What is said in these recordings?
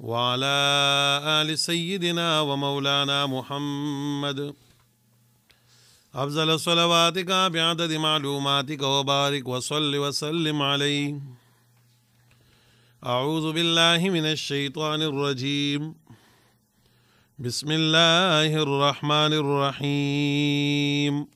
وعلى آل سيدنا ومولانا محمد أفضل صلواتك بعدد معلوماتك وبارك وصل وسلم عليه أعوذ بالله من الشيطان الرجيم بسم الله الرحمن الرحيم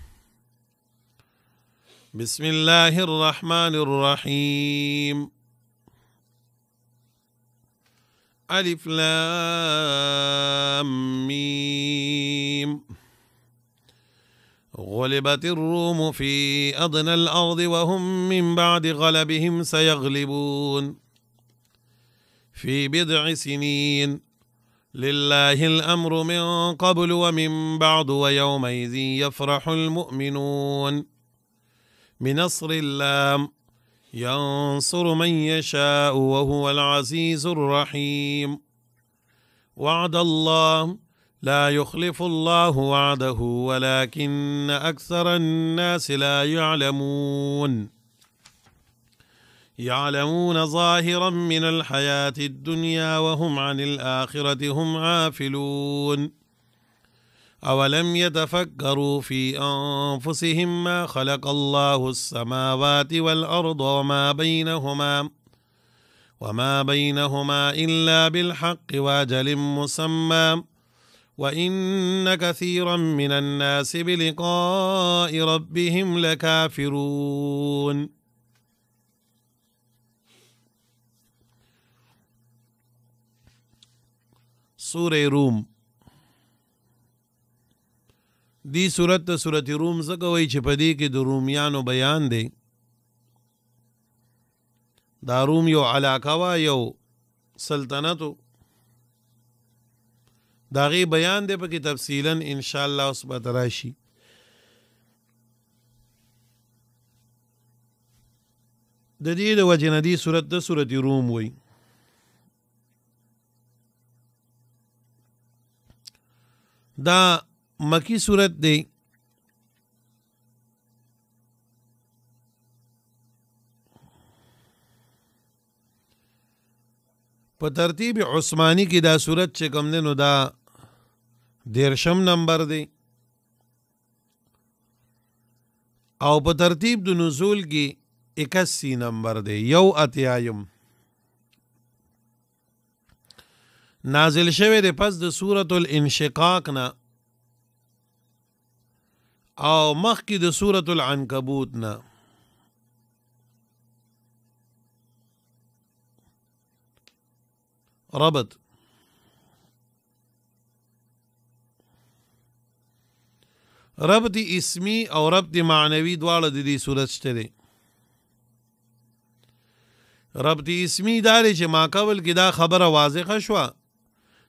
بسم الله الرحمن الرحيم ألف لام ميم غلبت الروم في أدنى الأرض وهم من بعد غلبهم سيغلبون في بضع سنين لله الأمر من قبل ومن بعد ويومئذ يفرح المؤمنون بنصر اللام ينصر من يشاء وهو العزيز الرحيم وعد الله لا يخلف الله وعده ولكن أكثر الناس لا يعلمون يعلمون ظاهرا من الحياة الدنيا وهم عن الآخرة هم عافلون أولم يتفكروا في أنفسهم ما خلق الله السماوات والأرض وما بينهما وما بينهما إلا بالحق وأجل مسمى وإن كثيرا من الناس بلقاء ربهم لكافرون سورة روم دی صورت ته صورت روم زکه وای چې په دې کې د رومیانو بیان دی دا روم یو علاقه وا یو سلطنت دا غي بیان دی په کې تفصیلا ان شاء الله اوس به تراشي د دې د وجه ندي صورت د صورت روم وای دا مکی صورت دی په ترتیب عثماني کې دا صورت چې کوم دی نو دا دیرشم نمبر دی او په ترتیب د نزول کې 81 نمبر دی یو اتیایم نازل شوه د پس د سورۃ الانشقاق نه او مخکې د سورۃ العنکبوت نه ربط ربط اسمی او ربط معنوي دواړه د دې صورت شته دي ربط اسمی دا چې ما قبل کې دا خبره واضحه شوه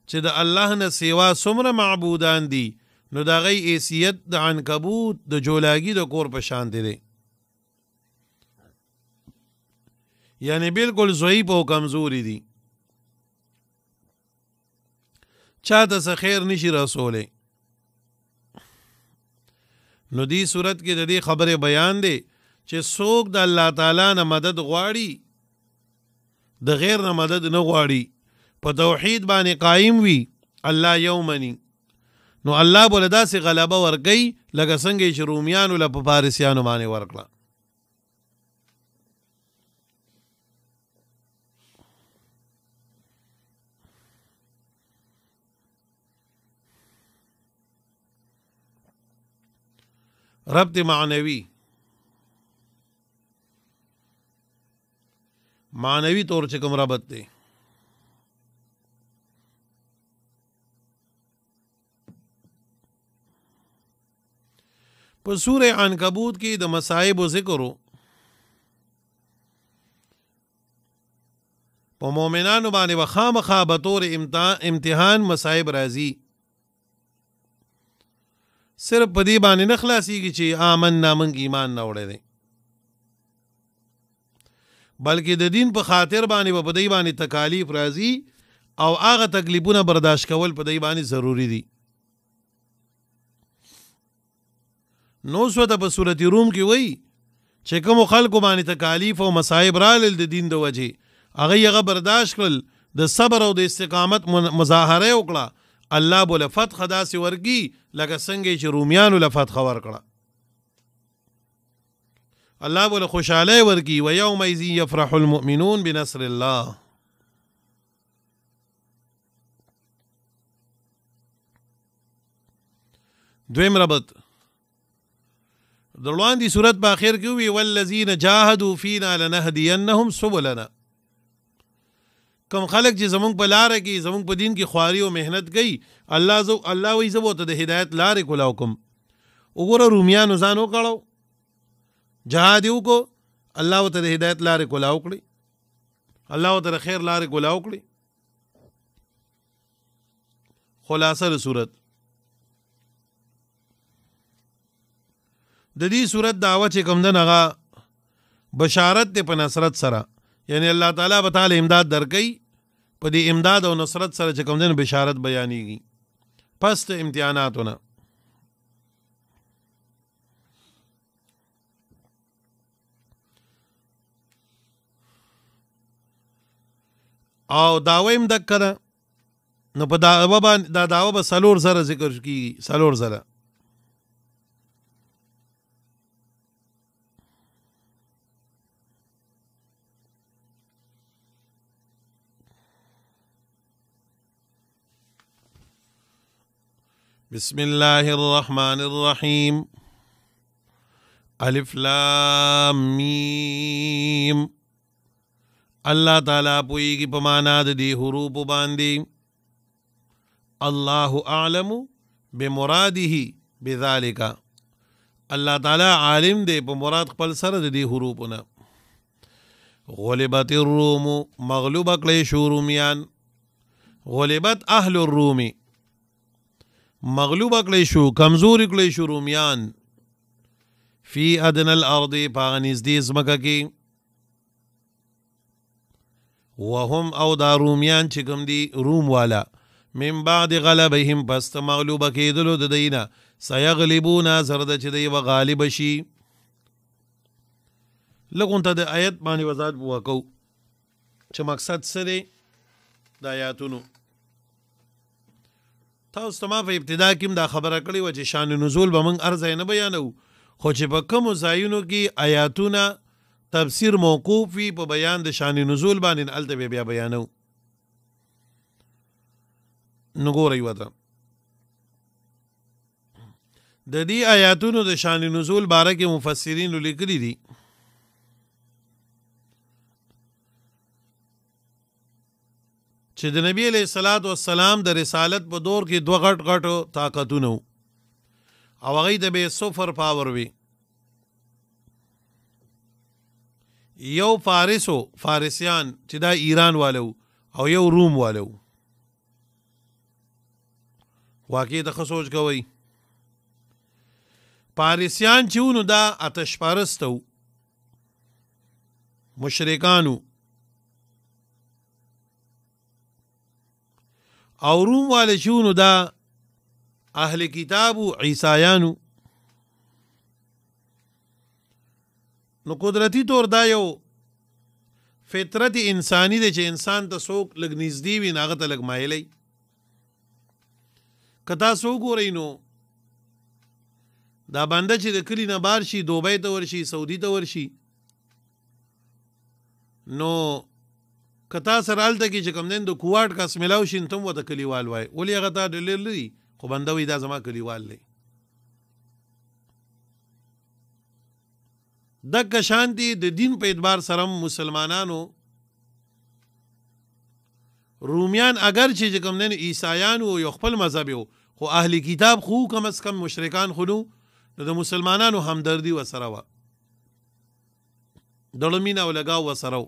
چې د الله نه سیوا څومره معبودان دي نو دا غي حیثیت د عنکبوت د جولاګي د کور په شان دی یعنی بالکل ضعیف او کمزوري دي چاته څه خیر نشي رسولې نو دی صورت کې د دې خبره بیان دی چې څوک د الله تعالی نه مدد غواړي د غیر نه مدد نه غواړي په توحید باندې قائم وي الله یومنی نو الله بوله داسې غلبه ورګي لکه څنګه چې رومیانو له په فارسیانو باندې ورکړه ربط معنوي معنوي طور چې کوم ربط دی په سوره عنکبوت کې د مصائب ذکر په مؤمنانو باندې وخامخا به تور امتحان مصائب راځي صرف په دې باندې نه خلاصيږي چې امن نامن ایمان نه وړي بلکې د دین په خاطر باندې په دې باندې تکالیف راځي او هغه تکلیفونه برداشت کول په دې باندې ضروری دي نو سو ته په صورت روم کې وای چې کوم خلکو باندې تکالیف او مصائب را لیل د دین د وجه هغه یې برداشت کړل د صبر او د استقامت مظاهره وکړه الله بوله فتح داسې ورګي لکه څنګه چې رومیانو له فتح ورکړه الله بوله خوشاله ورکی و یوم یزی یفرح المؤمنون بنصر الله دویم ربط د وړاندې صورت په اخر کې وی والذین جاهدوا فینا لنهدینهم سبلنا کم خلک چې زمونږ په لار کې زمونږ په دین کې خواري او مهنت کوي الله زو الله وی زو ته د هدایت لارې کولاو کوم وګوره رومیانو ځانو کړو جهاد یو کو الله ته د هدایت لارې کولاو کړی الله ته خیر لارې کولاو کړی خلاصه صورت د دې صورت داوا چې کوم د نغه بشارت ته په نصرت سره یعنی الله تعالی به تعالی امداد درکې په دې امداد او نصرت سره چې کوم د بشارت بیانېږي پس ته امتحاناتونه او داویم دکره نو په داوا باندې دا داوا به سلور سره ذکر کیږي سلور سره بسم الله الرحمن الرحيم الف لام میم الله تعالی پویږي په معنا د دې حروف باندې الله اعلم بمراده بذالک الله تعالی عالم دی په مراد خپل سره د دې حروفونه غلبت الروم مغلوب کړي شو رومیان غلبت اهل الرومی مغلوب کړی شو کمزور کړی شو رومیان فی ادن الارض پاغنیز دی زمکه کې وهم او دا رومیان چې کوم دی روم والا من بعد غلبهم پس مغلوب کېدلو د دینه سيغلبون زرد چې دی وغالب شي لګون ته د آیت باندې وضاحت وکاو چې مقصد سره د آیاتونو تاسو ته ما په ابتدا کې هم دا خبره کړې وه چې شان نزول به موږ هر ځای نه بیانو خو چې په کومو ځایونو کې آیاتونه تفسیر موقوف وي په بیان د شان نزول باندې هلته به بیا بیانو نو ګورئ ورته د دې آیاتونو د شان نزول باره کې مفسرینو لیکلي دي چې د نبی علیہ الصلات والسلام د رسالت په دور کې دوه غټ غټ طاقتونه او هغه د به صفر پاور وی یو فارسو فارسیان چې دا ایران والو او یو روم والو واقعي د خسوچ کوي پارسیان چې ونو دا آتش پرستو مشرکانو او روم والے شونو دا اهل کتابو عیسایانو نو قدرتی طور دا یو فطرت انسانی دی چې انسان ته څوک لږ نږدې وي نو هغه ته لږ مایلی که تاسو وګورئ نو دا بنده چې د کلی نه بار شي دوبۍ ته ورشي سعودي ته ورشي نو کتا سره الته کې چې کم دین د کوواټ کاس ملاو شین تم و د کلیوال وای ولې هغه تا ډلر لري خو بندوي دا زما کلیوال دی دک شانتی د دین په اعتبار سره مسلمانانو رومیان اگر چې کوم دین عیسایان او یو خپل مذهب یو خو اهلی کتاب خو کم از کم مشرکان خو نو د مسلمانانو همدردی و سره و دړمینه ولګاو و سره و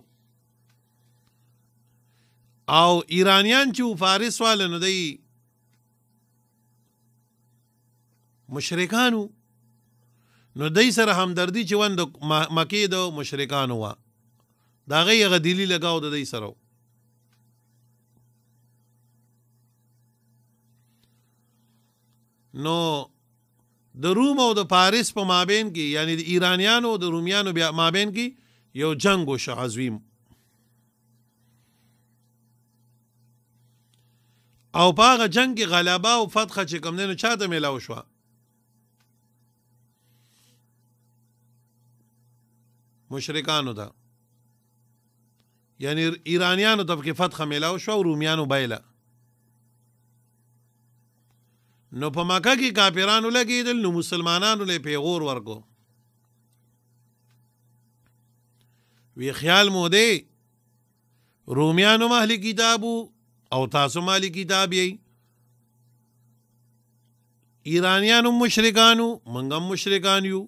او ایرانیان چې فارس والے نو دی مشرکانو نو دای سره همدردی چې وند مکی د مشرکانو وا دا غي غدیلی لگاو د دای سره نو د روم او د فارس په مابین کې یعنی د ایرانیانو او د رومیانو بیا مابین کې یو جنگ او شعزویم او باغ جنگ کې غلبا او فتح چې کوم نه چاته ملاو شو مشرکانو دا یعنی ایرانیانو ته کې فتح ملاو شو او رومیانو بایلا نو په مکه کې کافرانو لګیدل نو مسلمانانو له پیغور ورکو وی خیال مو دی رومیانو مهلی کتابو او تاسو مالی کتاب یې ایرانیانو مشرکانو منګم مشرکان یو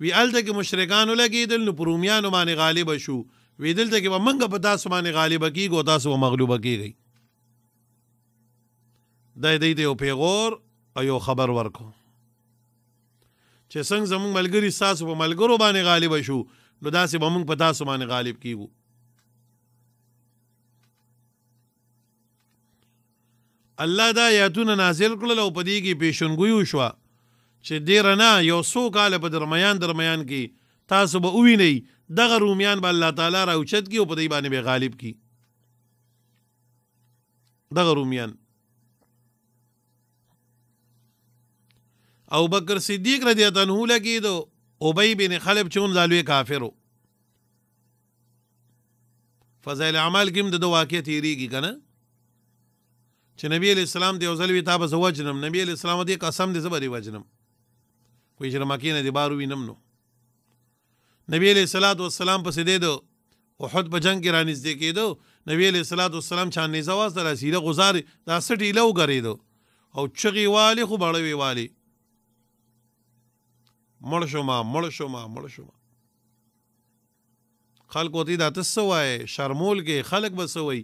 وی الته کې مشرکانو لګیدل نو پرومیانو باندې غالب شو وی دلته کې منګ په تاسو باندې غالب کیږي تاسو مغلوب کیږي د دې د یو پیغور او یو خبر ورکو چې څنګه زموږ ملګری ساسو په ملګرو باندې غالب شو نو داسې به موږ په تاسو باندې غالب کیږو الله دا آیاتونه نازل کړل او په دې کې پیشنګوي وشوه چې ډیر نه یو څو کال په درمیان درمیان کې تاسو به ووینئ دغه رومیان به الله تعالی راوچت کی او په دې باندې به غالب کی دغه رومیان او بکر صدیق رضی الله عنه لګید او ابی بن خلف چون زالوی کافرو فضائل اعمال کې د دوه واقعې تیریږي کنه چې نبی علی السلام دی وزل وی تا به وجنم نبی علی السلام دی قسم دی زبر وجنم کوئی شرم کې نه دی بارو وینم نو نبی علی صلوات و سلام پسې دی دو احد په جنگ کې را نږدې کېدو نبی علی صلوات و سلام چا نه زواز در اسیره غزار دا سټی لو غریدو او چغي والی خو بړوي والی مړ شو ما مړ شو ما مړ شو ما خلق وتی دا تسوای شرمول کې خلق بسوي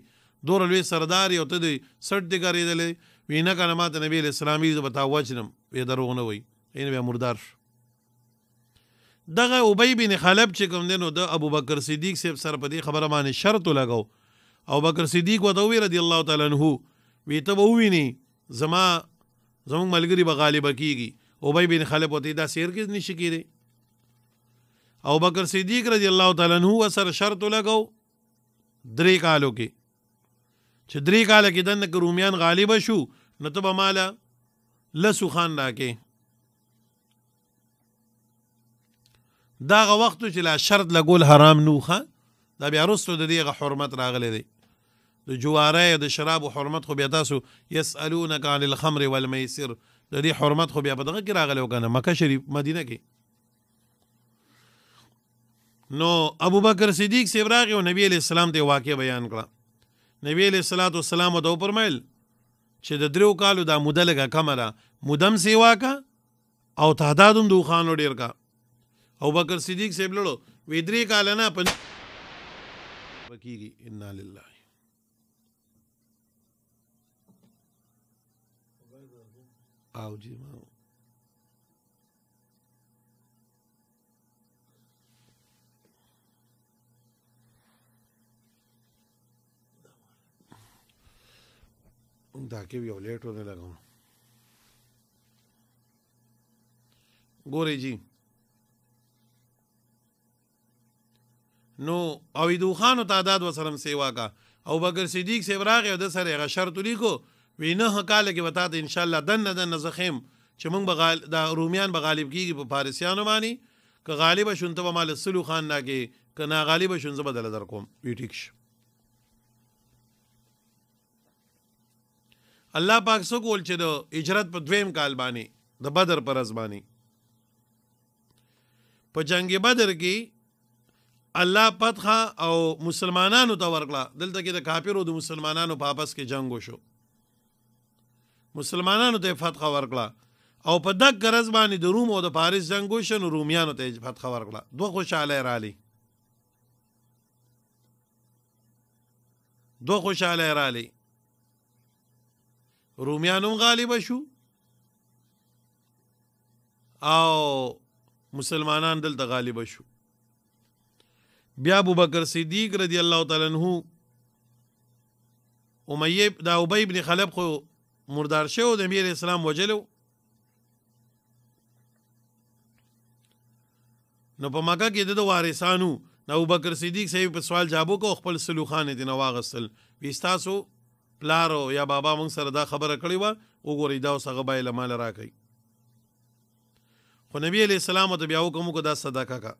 دور لوی سردار یو ته دی سټ دی ګرځیدلې وینا کنه ماته نبی اسلامي ز بتاو وچنم به دروغ نه وای اینه به مردار دغه ابی بن خلب چې کوم دینو د ابو بکر صدیق سیب سره په دې خبره باندې شرط لګاو او بکر صدیق وته وی رضی الله تعالی عنہ وی ته وویني زما زموږ ملګری به غالب کیږي ابی بن خلب وته دا سیر کې نشی کیږي او بکر صدیق رضی الله تعالی عنہ سره شرط لګاو درې کالو کې چې درې کال کې دنه رومیان غالب شو نو ته به مال لسو خان راکې داغه وخت چې لا شرط لګول حرام نو خان دا بیا رستو د دې حرمت راغلی دی د جواره د شراب حرمت خو بیا تاسو يسالونك عن الخمر والميسر د دې حرمت خو بیا په دغه کې راغلی وکنه مکه شریف مدینه کې نو ابوبکر صدیق سیبراغي او نبی علی السلام ته واقع بیان کړه نبی علیہ الصلوۃ والسلام دا پرمایل چې د درو کالو دا موده لګه کمره مودم سیوا کا او تعدادم دو خانو ډیر کا او بکر صدیق صاحب لړو وې درې کال نه پن وکیږي ان لله او جی ما ताकि भी लेट होने लगा हूं गोरे जी نو او دو خان او تعداد وسلم سیوا کا او بکر صدیق سی راغه د سره غ شرط لیکو وینه کال کې وتا ته ان شاء الله دن دن زخیم چې موږ بغال د رومیان به غالب کیږي په فارسیانو باندې ک غالب شونته مال سلو خان ناګي ک نا غالب شونزه بدل در کوم وی ټیک شو الله پاک سو کول چې د هجرت په دویم کال باندې د بدر پر از باندې په جنگ بدر کې الله پتخه او مسلمانانو ته ورکړه دلته کې د کافرو د مسلمانانو په اپس کې جنگ وشو مسلمانانو ته فتح ورکړه او په دک غرض باندې د روم او د پاریس جنگ وشو نو رومیانو ته فتح ورکړه دوه خوشاله رالی دوه خوشاله رالی رومیانم غالب شو او مسلمانان دلته غالب شو بیا ابو بکر صدیق رضی الله تعالی عنہ امیه دا ابی ابن خلب خو مردار شو د امیر اسلام وجلو نو په مکه کې د وارثانو نو ابو بکر صدیق صاحب په سوال جواب کو خپل سلوخانه دینه واغسل وستاسو پلار یا بابا مونږ سره دا خبره کړې و وګورئ دا اوس هغه به یې له ماله راکوي خو نبی علیه السلام ته بیا وکړ موږ دا صدقه کا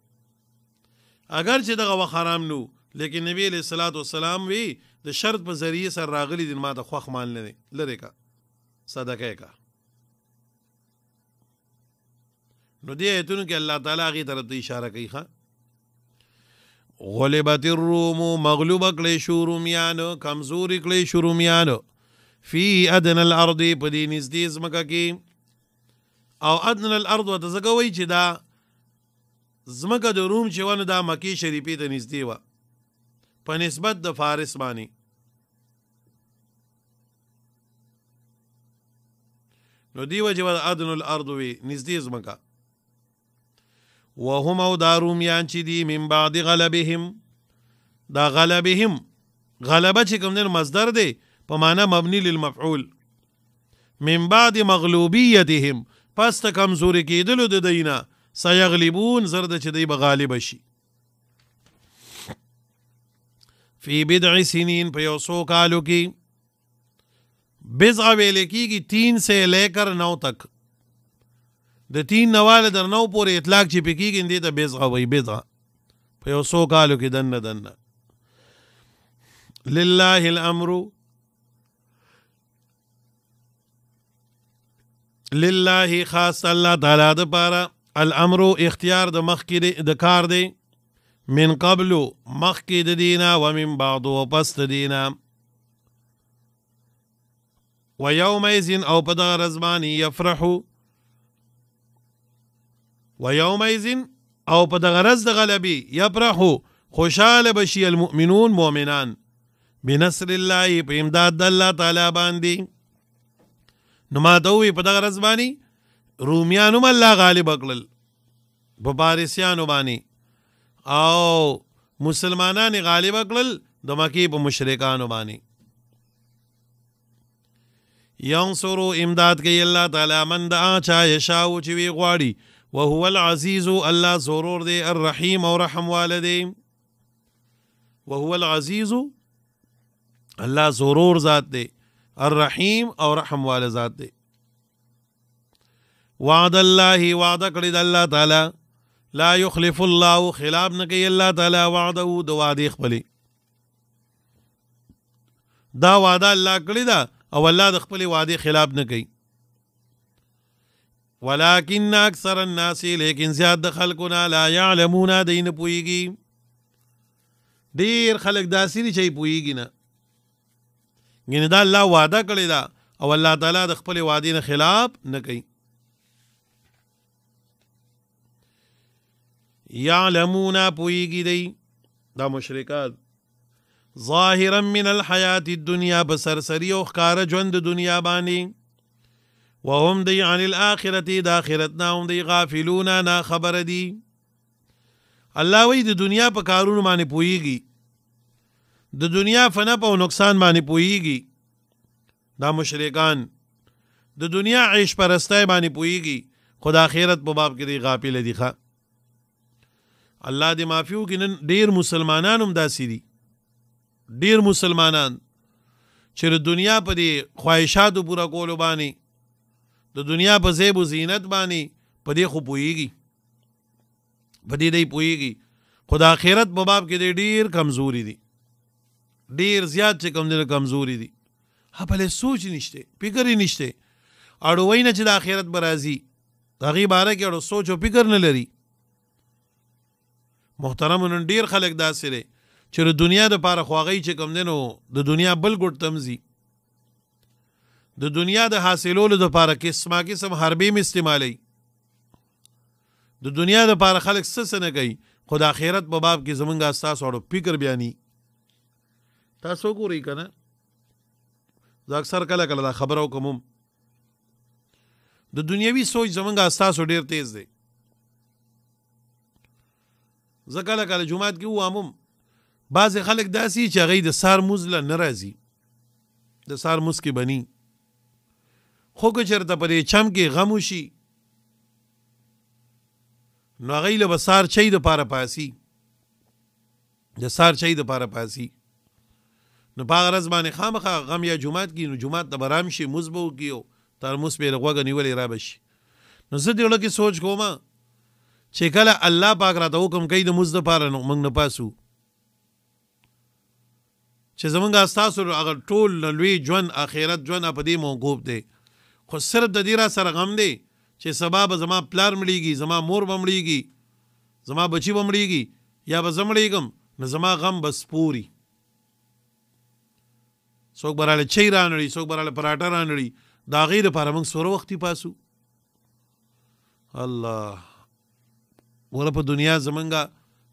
اگر چې دغه وخت حرام نو لیکن نبی علیہ الصلات والسلام وی د شرط په ذریعه سره راغلی د ما د خوخ مان لري لری کا صدقه کا نو دې ایتونو کې الله تعالی غي طرف ته اشاره کوي ښا غلبت الروم مغلوب کړي شو روميان کمزور کړي شو روميان فی ادن الارض په دې نږدې ځمکه کې او ادن الارض وتزګوي چې دا ځمکه د روم چې ونه دا مکی شریفې ته نږدې و په نسبت د فارس باندې نو دیو جواد ادن الارض وی نږدې ځمکه وهم او دا رومیان چې دي من بعد غلبهم دا غلبهم غلبه چې کوم نه مصدر دی په معنا مبني للمفعول من بعد مغلوبیتهم پس ته کمزوري کېدل د دینه سيغلبون زرد چې دی به غالب شي فی بدع سنین په یو سو کالو کې بزع ویل کېږي 3 سے لے کر 9 تک د تین نواله در نو پورې اطلاق چې پکېږي دې ته بیزغه وي بیزغه په یو سو کالو کې دنه دنه لله الامر لله خاص الله تعالی د پاره الامر اختیار د مخ کې د کار دی من قبل مخ کې د دینا و من بعد او پس د دینا و یوم یزن او په دغه رزمانی یفرحو ويومئذ او په دغه ورځ د غلبي يفرحو خوشاله بشي المؤمنون مؤمنان بنصر الله په امداد د الله تعالی باندې نو ما دوی په دغه ورځ باندې روميانو مله غالب کړل په پارسيانو باندې او مسلمانان غالب کړل د مکی په مشرکانو باندې ینصرو امداد کوي الله تعالی من د اچا یشاو چې وی غواړي وهو العزيز الله ضرور دی الرحیم او رحم والدی وهو العزيز الله ضرور ذات دی الرحیم او رحم والد ذات دی وعد الله وعد کړی د الله تعالی لا يخلف الله خلاف نه کوي الله تعالی وعده د وعده خپل دا وعده الله کړی دا او الله د خپل وعده خلاف نه کوي ولكن اکثر الناس لیکن زیاد د خلکو نه لا يعلمون دین پويږي ډیر خلک داسې نه چي پويږي نه ګینه دا الله وعده کړی دا او الله تعالی د خپل وعده نه خلاف نه کوي يعلمون پويږي دی دا مشرکات ظاهرا من الحیات الدنیا بسرسری او خکار ژوند دنیا باندې وهم دی عن الاخرته د اخرت نه هم دی غافلون نه خبر دی الله وی د دنیا په کارونو باندې پويږي د دنیا فنا په نقصان باندې پويږي دا مشرکان د دنیا عیش پرستای باندې پويږي خدا اخرت په باب کې دی غافل دی ښا الله دې معافیو کې نن ډیر مسلمانان هم داسې دي ډیر مسلمانان چې د دنیا په دې خواهشاتو پوره کولو باندې د دنیا په زیب او زینت باندې په دې خو پويږي په دې دی پويږي خدا آخرت په باب کې دی ډیر کمزوري دي ډیر زیات چې کم دي کمزوري دي هپله سوچ نشته فکر نشته اړوي نه چې د آخرت برازي هغه باره کې اړو سوچ او فکر نه لري محترم نن ډیر خلک داسې لري چې د دنیا د پاره خواغی چې کم دینو د دنیا بل ګټ تمزي د دنیا د حاصلولو لپاره قسمه قسم حربې م استعمالي د دنیا د لپاره خلک څه نه کوي خو د آخرت په باب کې زمونږ اساس او فکر بیاني تاسو ګورئ کنه زه اکثر کله کله خبرو کوم د دنیوي سوچ زمونږ اساس ډیر تیز دی زه کله کله جمعات کې وامم بعضې خلک داسې چې هغې د سار موز له نه راځي د سار موز کې بني خو ګجر د پدې چم کې غم وشي نو هغه له بسار چي د پاره پاسي د سار چي د پاره پاسي نو باغ رز باندې خامخا غم یا جمعات کې نو جمعات د برام شي مزبو کیو تر مس به لغوګ نیولې را بشي نو زه دې لکه سوچ کوم چې کله الله پاک راته حکم کوي د مزد لپاره نو موږ نه پاسو چې زمونږ استاسو هغه ټول لوی ژوند اخرت ژوند په دې موقوف دی خو صرف د دې را سره غم دی چې سبا به زما پلار مړیږي زما مور به مړیږي زما بچی به مړیږي یا به زه مړیږم نو زما غم به سپوري څوک به راله چای رانړي څوک به راله پراټه رانړي د هغې دپاره موږ سوره وختي پاسو الله وره په دنیا زمونږ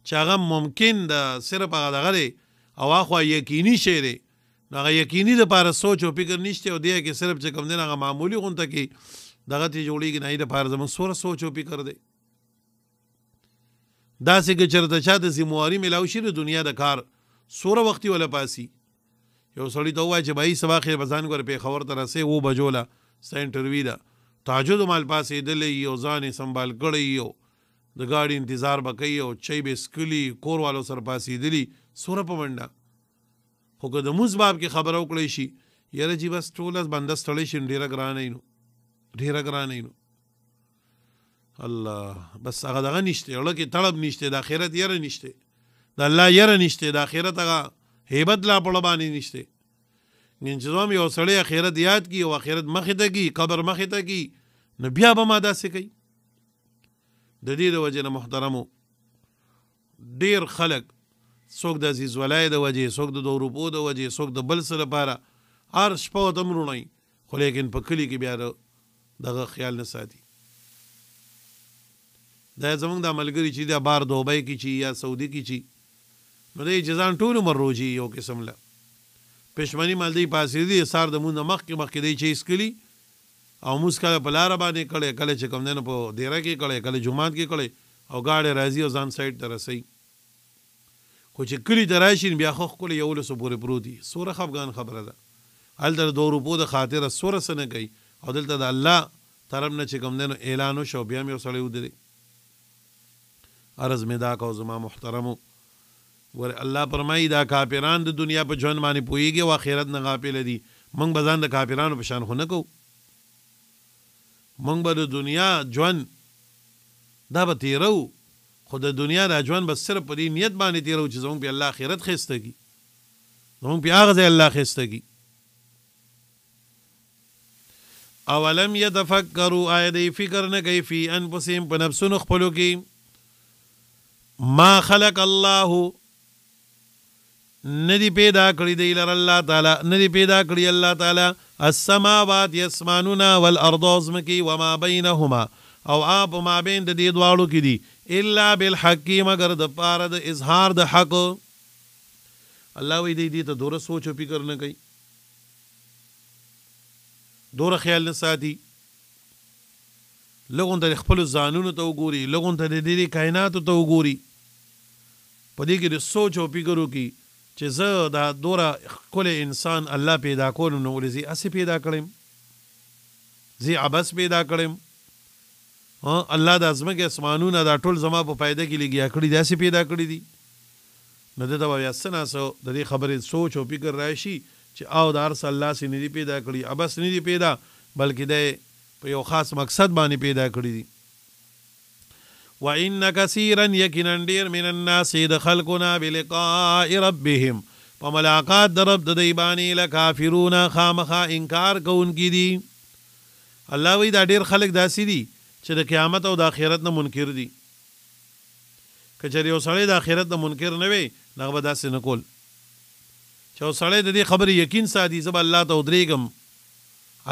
چې هغه ممکن د صرف هغه دغه دی او هغه یقیني شی دی نو هغه یقیني د پاره سوچ او فکر نشته او دی کې صرف چې کوم دین هغه معمولی غونته کې دغه ته جوړیږي نه د پاره زمون سور سوچ او فکر دی دا چې چرته چا د زمواري ملاوي شي د دنیا د کار سور وختي ولا پاسي یو سړی ته وای چې بای سبا خیر بزان کور په خبر تر سه و بجولا سینټروی دا تاجد مال پاسې دلې یو ځان سنبال کړی یو د گاډي انتظار بکې او چي به سکلی کور والو سر پاسې دلی سور په منډه خو که د موز باب کې خبره وکړی شي یاره چې بس ټوله بنده ستړی شي ډېره ګرانه نو ډېره ګرانه نو الله بس هغه دغه نشته یړه کې طلب نشته د آخرت یره نشته د الله یره نشته د آخرت هغه هیبت لا پړ باندې نشته نن چې زوم یو سړی آخرت یاد کی او آخرت مخې ته کی قبر مخې ته کی نو بیا به ما داسې کوي د دې د وجه نه محترمو ډیر خلک څوک د عزیز ولای د وجې څوک د دوروپو د وجې څوک د بل سره لپاره هر شپه وته مرونی خو لیکن په کلی کې بیا دغه خیال نه ساتي دا زمونږ د ملګری چې د بار دوبۍ کې چې یا سعودي کې چې نو د جزان ټول عمر روزي یو قسم له پښمنی مال دی پاسې دی سار د مونږ مخ کې مخ کې دی چې اسکلی او موږ کله په لار باندې کړي کله چې کوم نه په دیره کې کړي کله جمعات کې کړي او گاډي راځي او ځان سایت ترسي خو چې کلی دراشین بیا خو خپل یو لس پورې پروت دي سوره افغان خبره ده هل در دو روپو د خاطر سوره سنه کوي او دلته د الله طرف نه چې کوم دنو اعلان شو بیا مې وسړی ودرې عرض مې دا کو زما محترمو ور الله پرمایي دا کافران د دنیا په ژوند باندې پويږي او آخرت نه غافل دي موږ بزان د کافرانو په شان خونه کو موږ به د دنیا ژوند دا به تیرو خو د دنیا د ژوند بس صرف په دې نیت باندې تیرو چې زموږ په الله آخرت خستګي زموږ په هغه ځای الله خستګي اولم يتفکروا آیا دی فکر نه کوي فی انفسهم په نفسونو خپلو کې ما خلق الله ندی پیدا کړی دی لر الله تعالی ندی پیدا کړی الله تعالی السماوات یسمانونا والارض ازمکی وما بینهما او اپ مابین د دې دواړو کې دي الا بالحق مگر د پاره د اظهار د حق الله وی دې دې ته دور سوچ او فکر نه کوي دور خیال نه ساتي لګون ته خپل ځانونو ته وګوري لګون ته د دې کائنات ته وګوري په دې کې د سوچ او فکر وکي چې زه دا دور کول انسان الله پیدا کول نو ولې زی اسی پیدا کړم زی عبس پیدا کړم الله د ازمکه اسمانونه دا ټول زما په فایده کې لګیا کړی داسې پیدا کړی دي نو دته بیا سناسو د دې خبرې سوچ او فکر راشي چې او د ارس الله سي نه پیدا کړی ابس نه پیدا بلکې د په یو خاص مقصد باندې پیدا کړی دي وان كثيرا يكن ندير من الناس دخلقنا بلقاء ربهم په ملاقات د رب د دی باندې لکافرون خامخا انکار کوونکي دي الله وی دا ډیر خلک داسي دي چې د قیامت او د آخرت نه منکر دي کچری یو سړی د آخرت نه منکر نه وي دا به داسې نه کول چې یو سړی د دې خبرې یقین ساتي زب الله ته ودرېږم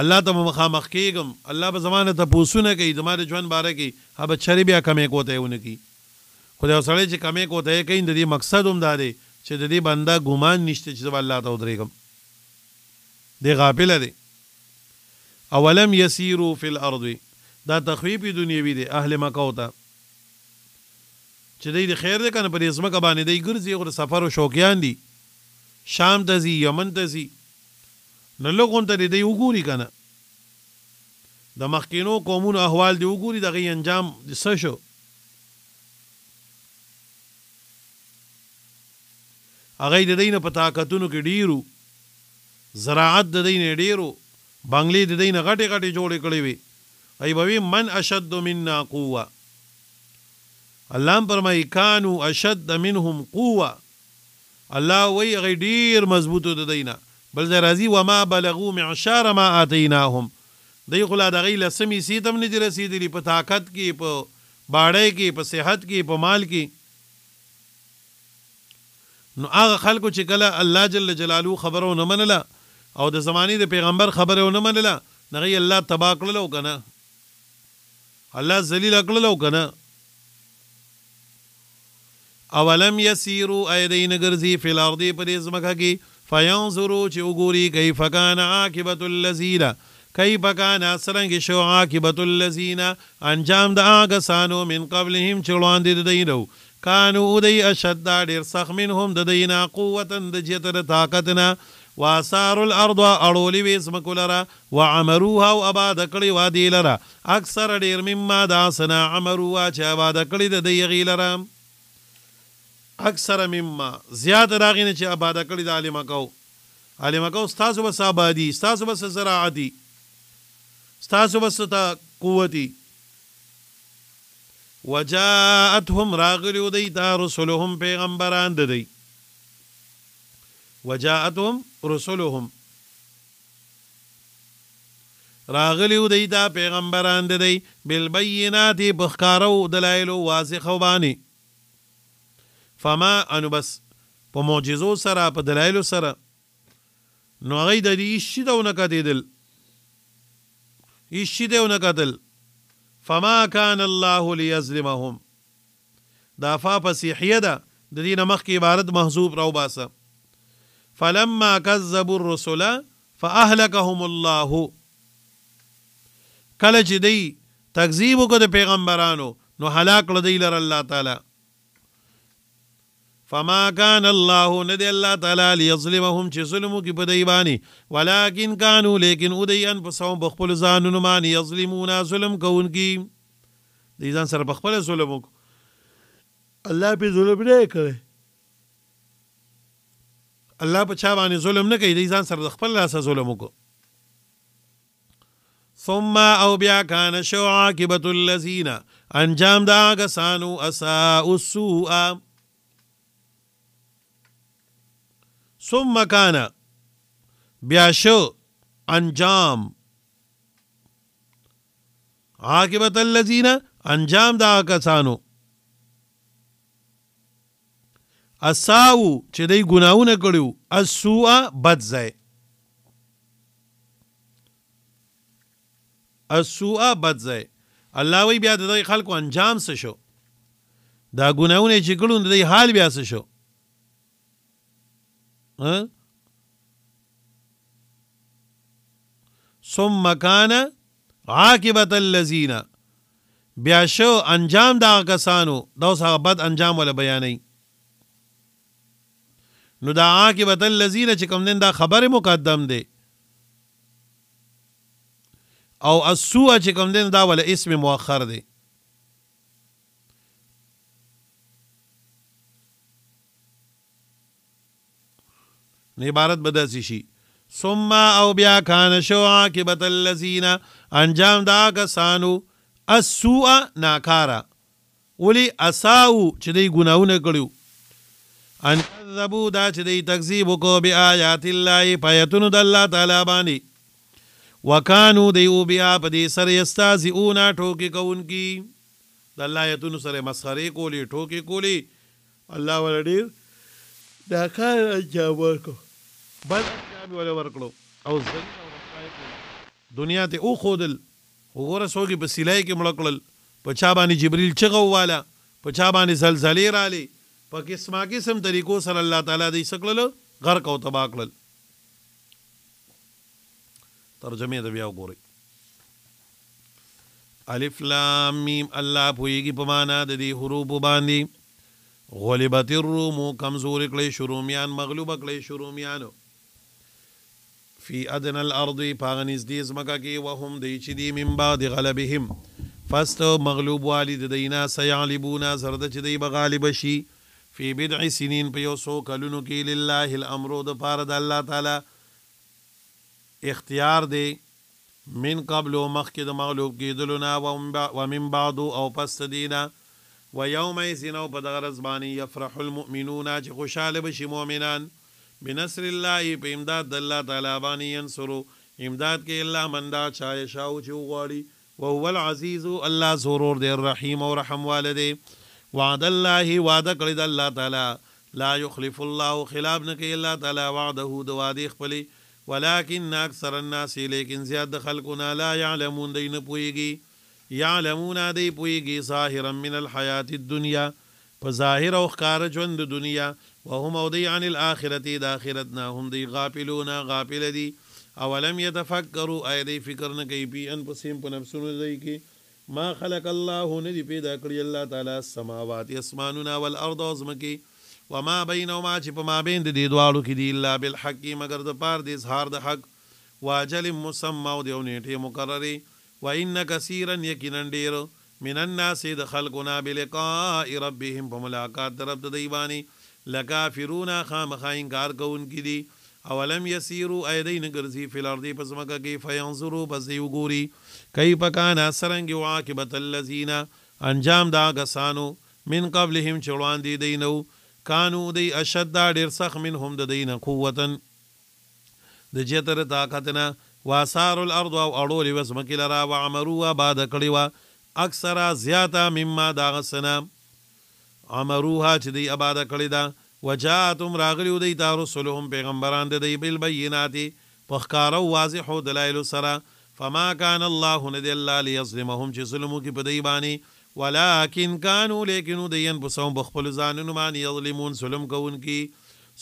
الله ته مخامخ کېږم الله به زمانه ته پوسونه کوي زماره ژوند باره کې هغه چری بیا کمې کوته ونه کی خدای سړی چې کمې کوته کوي د دې مقصد هم دا دی چې د دې بندا ګمان نشته چې زب الله ته ودرېږم دی غافل دی اولم یسیرو فی الارض دا تخویب دنیوي دی اهل مکه وتا چې د خیر د کنه پر اسمه باندې د ګرځي او سفر او شوقیان دي شام ته زی یمن ته زی نو لګون ته دی وګوري کنه د مخکینو قومونو احوال دی وګوري دغه انجام څه شو هغه د دینه په طاقتونو کې ډیرو زراعت د دینه ډیرو بنگلې د دینه غټي غټي جوړې کړې وي ایبوی من اشد منا قوه الله فرمای کانو اشد منهم قوه الله وی غډیر مضبوطو د دینا بل درازی و ما بلغو معشار ما اتیناهم دی غلا د غیله سمی سیتم نه رسیدلی په طاقت کې په باړې کې په صحت کې په مال کې نو هغه خلکو چې کله الله جل جلاله خبرو نه منله او د زمانی د پیغمبر خبرو نه منله نغی الله تبا کړلو کنه الله ذلیل کړلو کنه اولم یسیرو ایدین گرزی فی الارضی پر ازمکا کی فینظرو چی اگوری کیف کان عاقبت اللذین کیف کان سرنگ شو عاقبت اللذین انجام دا آگسانو من قبلهم چلوان دید دینو کانو ادی اشد دا دیر سخ منهم ددینا قوة دجیتر طاقتنا واثار الارض اړولې وې زمکو لره وعمروها او آباد کړې وادي لره اکثر ډېر مما دا سنا عمروها چې آباد کړې د دې لره اکثر مما زیات راغینه چې آباد کړې د عالم کو عالم کو استاد وبس آبادی استاد وبس زراعتي استاد وبس تا قوتي وجاءتهم راغلو دی دا رسولهم پیغمبران دی وجاءتهم رسولهم راغلی و دی دا پیغمبران دی دی بالبینات بخکارو دلایلو واضحو باندې فما انو بس په معجزو سره په دلایلو سره نو هغه د دې شي دونه کتل شي دونه کتل فما كان الله ليظلمهم دا فا فصیحیه ده د دې مخکې عبارت محذوب راو باسه فلما كذبوا الرسل فاهلكهم الله کله چې دی تکذیب وکړ د پیغمبرانو نو هلاک کړ دی لر الله تعالی فما كان الله ندي الله تعالی ليظلمهم چې ظلمو کې په دی باندې ولكن كانوا لیکن ودي انفسهم بخپل ځانونو باندې یظلمون ظلم کوونکی د ځان سره بخپل ظلم وکړ الله به ظلم نه کوي الله په چا باندې ظلم نه کوي د ځان سره د خپل لاس ظلم وکړو ثم او بیا کان شو عاقبت الذين انجام دا غسانو اساء السوء ثم کان بیا شو انجام عاقبت الذين انجام دا کسانو اساو چې دای ګناونه کړیو اسوا بد ځای اسوا بد ځای الله وی بیا د خلکو انجام څه شو دا ګناونه چې کړو د حال بیا څه شو ثم کان عاقبت الذين بیا شو انجام دا کسانو دا اوس هغه بد انجام ولا بیانې نو دا عاقبت الذین چې کوم دین دا خبره مقدم دی او السوء چې کوم دین دا ول اسم مؤخر دی نو عبارت به داسې شي ثم او بیا کان شو عاقبت الذین انجام دا کسانو السوء ناکارا ولی اساو چې دوی ګناونه کړیو ان کذبو دا چې دی تکذیب وکړو بیاات الله پایتونو د الله تعالی باندې وکانو دیو بیا په دې سره یستازئون ټوکی کوونکی د الله ایتونو سره مسخرې کولی ټوکی کولی الله ولډیر دا کار انجام ورکړو بل انجام ول ورکړو او دنیا ته او خودل وګوره سوګي په سلای کې مړکړل په چا باندې جبريل چغو والا په چا باندې زلزلې رالی په قسمه قسم طریقو سره الله تعالی دې سکلل غرق او تباہ کړل ترجمه دې بیا وګورئ الف لام میم الله پویږي په معنا د دې حروف باندې غلبت الروم کمزور کړي شرومیان مغلوب کړي شرومیان فی ادن الارض پاغنیز دې زمکه کې وهم دې چې دې من بعد غلبهم فست مغلوب والد دینا سیعلبونا زرد چې دې بغالب شي فی بدع سنین په یو سو کلونو کې لله الامر د پاره د الله تعالی اختیار دی من قبل مخکې د مغلوب کېدلونه و من بعد او پس دینا و یوم یزن او په دغه ورځ باندې یفرح المؤمنون چې خوشاله بشي مؤمنان بنصر الله په امداد د الله تعالی باندې انصرو امداد کې الله مندا چا یشاو چې وغواړي وهو العزیز الله ضرور دی الرحیم او رحم والده وعد الله وعده کړی د الله تعالی لا يخلف الله خلاف نه کوي الله تعالی وعده د وعده خپل ولكن اکثر الناس لیکن زیاد خلقنا لا يعلمون دین پويږي يعلمون دې پويږي ظاهرا من الحیات الدنيا فظاهر او خکار ژوند د دنیا وهم او دی عن الاخرته د اخرت نه هم دی غافلون غافل دي اولم يتفکروا اې دې فکر نه کوي په ان پسیم په نفسونو دی کې ما خلق الله ندی پیدا کړی الله تعالی سماوات اسمانونه والارض ازمکی وما بینهما چې په ما بین د دې دواړو کې دی الا بالحق مگر د پار د اظهار د حق واجل مسمى او د یو نیټه مقرری وان کثیرا یقینا ډیر من الناس د خلقنا بلقاء ربهم بملاقات رب د دیوانی لکافرون خامخا انکار کوونکې دي اولم یسیرو ایدین ګرځي فل ارضی پس مکه کې فینظرو پس یو ګوري کیف کان سرنګ واقبت الذین انجام دا غسانو من قبلهم چړوان دی دینو کانو دی اشد ډیر سخ منهم د دین قوتن د جتر طاقتنا واسار الارض او اړول وس مکه لرا وعمرو آباد کړي وا اکثرا زیاته مما دا غسنا عمروها چې دی آباد کړي دا وجاتم راغلیو دی تا رسولهم پیغمبران د دی بالبینات پخکار واضح او دلایل سره فما کان الله ند الله ليظلمهم چې ظلمو کې بدی باندې ولکن كانوا لیکنو دین بسوم بخپل ځانونو باندې یظلمون ظلم کوونکی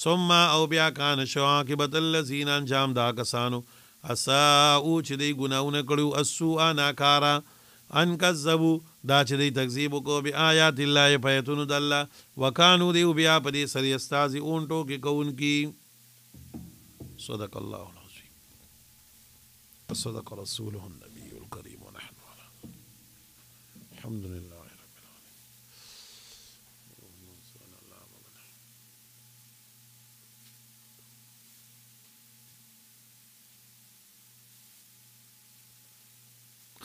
ثم او بیا کان شو عاقبت الذين انجام دا کسانو اساء چې دی ګناونه کړو اسو انا کارا ان کذبوا دا چې دی تکذیب وکړو بیا آیات الله فیتون د الله وکانو دی بیا په دې سری استاذ اون ټوکی کون کی صدق الله العظیم صدق رسوله النبي الكريم ونحن على الحمد لله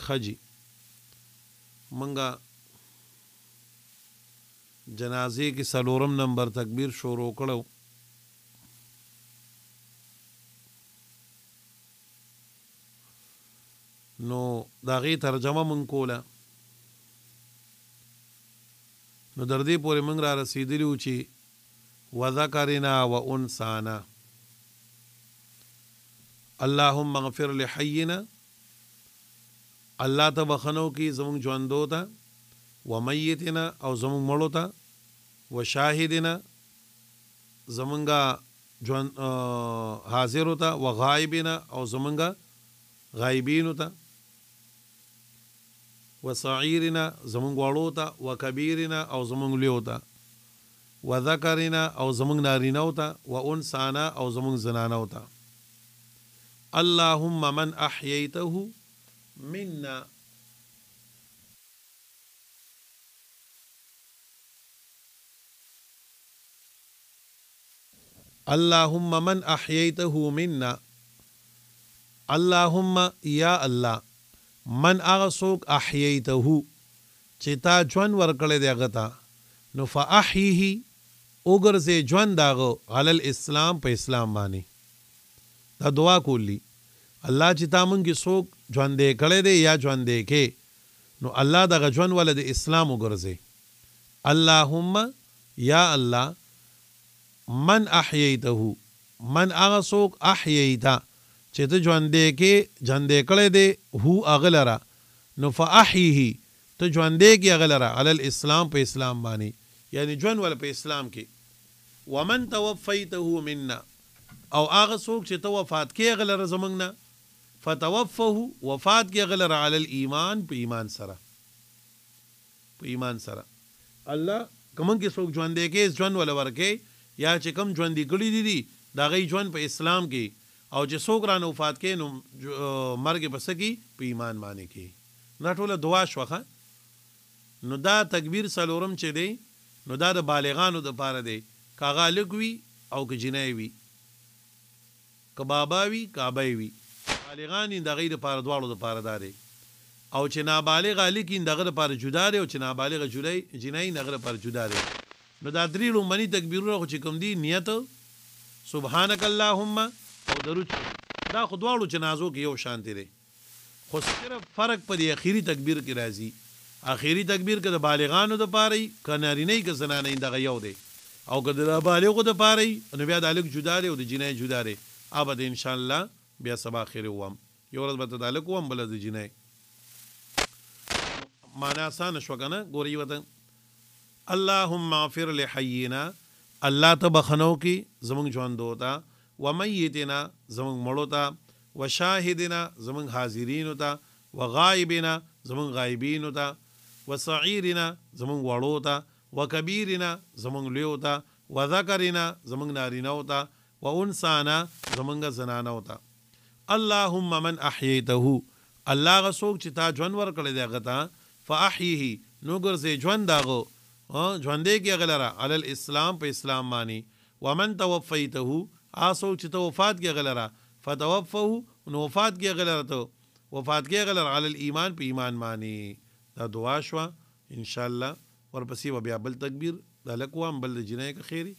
خجي منګه جنازې کې سلورم نمبر تکبیر شروع کړو نو دا غي ترجمه مون کوله نو در دې پورې موږ را رسیدلی و چې وذکرنا وانسانا اللهم اغفر لحينا الله ته بخنو کی زمون ژوندو ته و میتنا او زمون مړو ته و شاهدنا زمونږه جون حاضر وتا و غایبنا او زمونږه غایبین وتا و صعیرنا زمونږ وړو ته و کبیرنا او زمونږ لیو ته و ذکرنا او زمونږ نارینه وتا و انسانا او زمونږ زنانه وتا اللهم من احییته منا اللهم من احییته منا اللهم یا الله من هغه څوک احییته چې تا ژوند ورکړی دی هغه ته نو فاحیه اوګرځې ژوند داغه علل اسلام په اسلام باندې دا دعا کولی الله چې تا مونږ څوک ژوندې کړي دی یا ژوندې کې نو الله دغه ژوند ول د اسلام وګرځي اللهم یا الله من احییته من هغه څوک احییتا چې ته ژوندې کې ژوندې کړي دی هو اغلرا نو فاحیه ته ژوندې کې اغلرا عل الاسلام په اسلام باندې یعنی ژوند ول په اسلام کې ومن توفیته منا او هغه څوک چې توفات کې غلره زمنګ نه فتوفه وفات کې غل را علی الايمان په ایمان سره په ایمان سره الله کوم کې څوک ژوند دی کې ژوند ولا ورکه یا چې کوم ژوند دی کړی دي دا غي ژوند په اسلام کې او چې څوک را نه وفات کې نو مرګ پس کې په ایمان باندې کې نه ټوله دعا شوخه نو دا تکبیر سلورم چې دی نو دا د بالغانو د پاره دی کاغه لګوي او که جنای وي کبابا وي کابای وي بالغان د غیر لپاره دواړو لپاره داري او چې نابالغ لیکین دغه لپاره جدا لري او چې نابالغ جولای جنای دغه لپاره جدا لري نو دا درې لومنی تکبیرونه خو چې کوم دي نیت سبحانك اللهم او درود دا خو دواړو جنازو کې یو شان دي خو صرف فرق په دې اخیری تکبیر کې راځي اخیری تکبیر کې د بالغانو د پاره کناري نه کې زنانه دغه یو دي او که د بالغو د پاره نو بیا د الک جدا لري او د جنای جدا لري اوبه ان شاء الله بیا سبا خیر وم یو ورځ به ته دالک وم بل د جنې معنا آسان شو کنه ګوري وته اللهم اغفر لحينا الله ته بخنو کی زمونږ ژوند دوتا ومیتنا زمونږ مړو ته وشاهدنا زمونږ حاضرین ته وغائبنا زمونږ غایبین ته وسعیرنا زمونږ وړو ته وکبیرنا زمونږ لیو ته وذکرنا زمونږ نارینه او ته وانسانا زمونږ زنانه او ته اللهم من احييته الله غسوک چې تا ژوند ورکړی دی هغه ته فاحيه نو ګرځي ژوند داغو ژوندې کې غلرا عل الاسلام په اسلام باندې ومن توفيته آسو چې ته وفات کې غلرا فتوفه نو وفات کې غلرا ته وفات کې غلرا عل الايمان په ایمان باندې دا دعا شو ان شاء الله ورپسې بیا بل تکبیر د لکوام بل د جنای کې خیری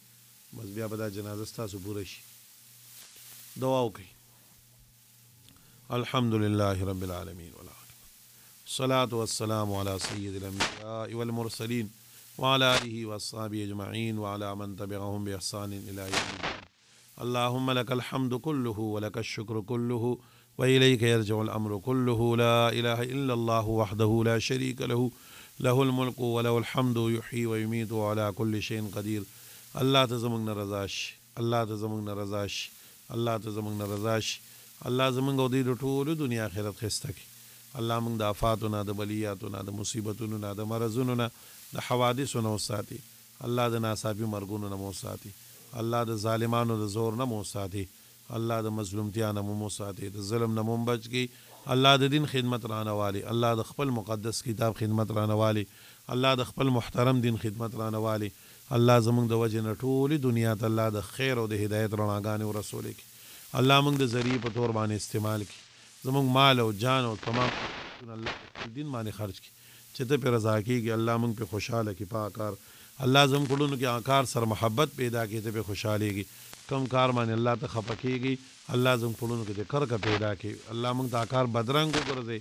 بس بیا به دا جنازه ستاسو پوره شي دعا وکړئ الحمد لله رب العالمين الصلاة والسلام على سيد الأنبياء والمرسلين وعلى آله وأصحابه أجمعين وعلى من تبعهم بإحسان إلى يوم الدين اللهم لك الحمد كله ولك الشكر كله وإليك يرجع الأمر كله لا إله إلا الله وحده لا شريك له له الملك وله الحمد يحيي ويميت وعلى كل شيء قدير الله تزمنا رزاش الله تزمنا رزاش الله تزمنا رزاش. الله زمونږ او دې د ټولو دنیا آخرت خسته کړي الله موږ د آفاتونو د بلیاتونو د مصیبتونو د مرزونو د حوادثو نه وساتي الله د ناصابي مرګونو نه مو ساتي الله د ظالمانو د زور نه مو ساتي الله د مظلومتیا نه مو ساتي د ظلم نه مو بچ کی الله د دین خدمت رانه والی الله د خپل مقدس کتاب خدمت رانه والی الله د خپل محترم دین خدمت رانه والی الله زمونږ د وجه نه ټولې دنیا ته الله د خیر او د هدایت رڼاګانې ورسولې کړي الله موږ د ذریعہ په تور باندې استعمال کی زموږ مال او جان او تمام الله دین باندې خرج کی چې ته پر رضا کیږي الله موږ په خوشاله کې پاکار الله زم کړونو کې آکار سر محبت پیدا کی ته په خوشاليږي کم کار باندې الله ته خپکیږي الله زم کړونو کې ذکر کا پیدا کی الله موږ د آکار بدرنګ وګرځي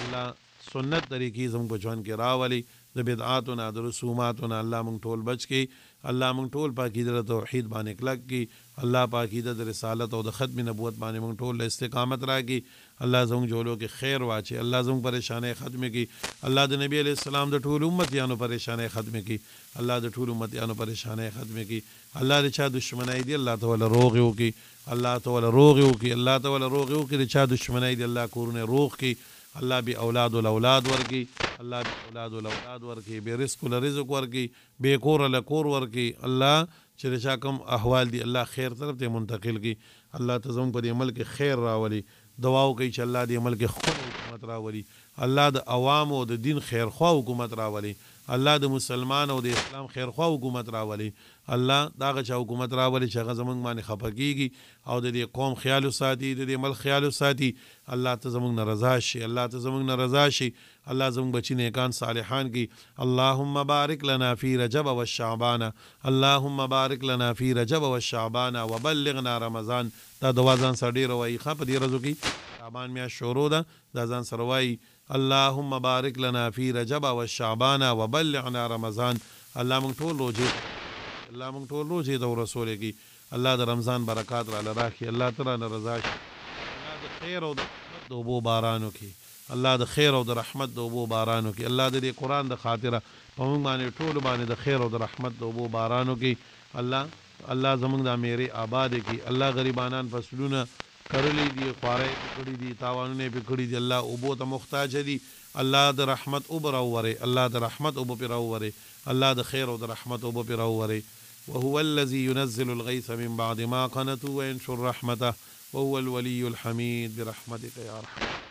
الله سنت طریقې زم په ژوند کې راولي د بدعاتونه د رسوماتونه الله مونږ ټول بچ کی الله مونږ ټول پاکی د توحید باندې کلک کی الله پاکي د رسالت او د ختم نبوت باندې مونږ ټول استقامت راکړي الله زموږ جوړو کې خیر واچي الله زموږ پریشانې ختم کړي الله د نبی عليه السلام د ټول امت یانو پریشانې ختم کړي الله د ټول امت یانو پریشانې ختم کړي الله د چا دشمنای دي الله تعالی روغ یو کړي الله تعالی روغ یو کړي الله تعالی روغ یو کړي د چا دشمنای دي الله کورونه روغ کړي الله به اولاد ول اولاد ورکی الله به اولاد ول اولاد ورکی به رزق ول رزق ورکی به کور ول کور ورکی الله چې چا کوم احوال دی الله خیر طرف ته منتقل کی الله تزم په دې عمل کې خیر راولي دواو کوي چې الله دې عمل کې خیر راولي الله د عوام او د دین خیرخوا حکومت راولي الله د مسلمان او د اسلام خیرخوا حکومت راولي الله داغه چا حکومت راولي چې هغه زمونږ باندې خپګيږي او د دې قوم خیال ساتي د دې مل خیال ساتي الله ته زمونږ نارضا شي الله ته زمونږ نارضا شي الله زمونږ بچی نیکان صالحان کی اللهم بارک لنا فی رجب والشعبان اللهم بارک لنا فی رجب والشعبان وبلغنا رمضان دا دوا ځان سره ډیر وایي ښه په دې ورځو کې شعبان میاشت شروع ده دا ځان سره وایي اللهم بارک لنا فی رجب او شعبان وبلغنا رمضان الله مونږ ټول روزي الله مونږ ټول روزي د رسول کې الله د رمضان برکات را لراخي الله تعالی نه رضا شي الله د خیر او د دوبو بارانو کې الله د خیر او د رحمت د وبو بارانو کې الله د دې قران د خاطره په موږ باندې ټول باندې د خیر او د رحمت د وبو بارانو کې الله الله زمونږ د امیر آباد کی الله غریبانان فصلونه کرلی دی خوارې پکړی دی تاوانونه پکړی دی الله او بو ته محتاج دی الله د رحمت او براوره الله د رحمت او براوره الله د خیر او د رحمت او براوره وهو الذي ينزل الغيث من بعد ما قنطوا وينشر رحمته وهو الولي الحميد برحمتك يا ارحم